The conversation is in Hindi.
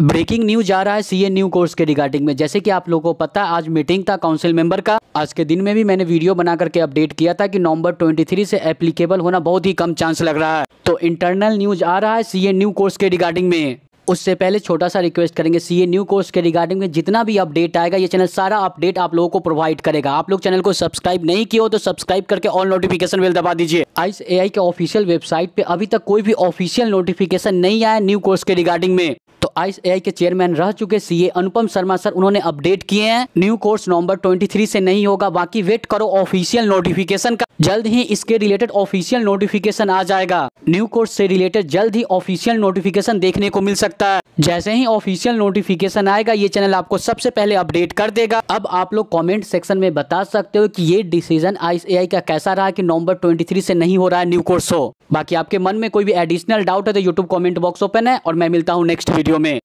ब्रेकिंग न्यूज आ रहा है सीए न्यू कोर्स के रिगार्डिंग में जैसे कि आप लोगों को पता है आज मीटिंग था काउंसिल मेंबर का आज के दिन में भी मैंने वीडियो बना करके अपडेट किया था कि नवंबर 23 से एप्लीकेबल होना बहुत ही कम चांस लग रहा है तो इंटरनल न्यूज आ रहा है सीए न्यू कोर्स के रिगार्डिंग में उससे पहले छोटा सा रिक्वेस्ट करेंगे सीए न्यू कोर्स के रिगार्डिंग में जितना भी अपडेट आएगा ये चैनल सारा अपडेट आप लोगों को प्रोवाइड करेगा आप लोग चैनल को सब्सक्राइब नहीं किया हो तो सब्सक्राइब करके ऑल नोटिफिकेशन बेल दबा दीजिए आईस एआई के ऑफिशियल वेबसाइट पे अभी तक कोई भी ऑफिशियल नोटिफिकेशन नहीं आया न्यू कोर्स के रिगार्डिंग में तो आई के चेयरमैन रह चुके सीए अनुपम शर्मा सर उन्होंने अपडेट किए हैं न्यू कोर्स नवंबर 23 से नहीं होगा बाकी वेट करो ऑफिशियल नोटिफिकेशन का जल्द ही इसके रिलेटेड ऑफिशियल नोटिफिकेशन आ जाएगा न्यू कोर्स से रिलेटेड जल्द ही ऑफिशियल नोटिफिकेशन देखने को मिल सकता है जैसे ही ऑफिशियल नोटिफिकेशन आएगा ये चैनल आपको सबसे पहले अपडेट कर देगा अब आप लोग कमेंट सेक्शन में बता सकते हो कि ये डिसीजन आई का कैसा रहा कि नवंबर 23 से नहीं हो रहा है न्यू कोर्स हो बाकी आपके मन में कोई भी एडिशनल डाउट है तो यूट्यूब कॉमेंट बॉक्स ओपन है और मैं मिलता हूँ नेक्स्ट वीडियो में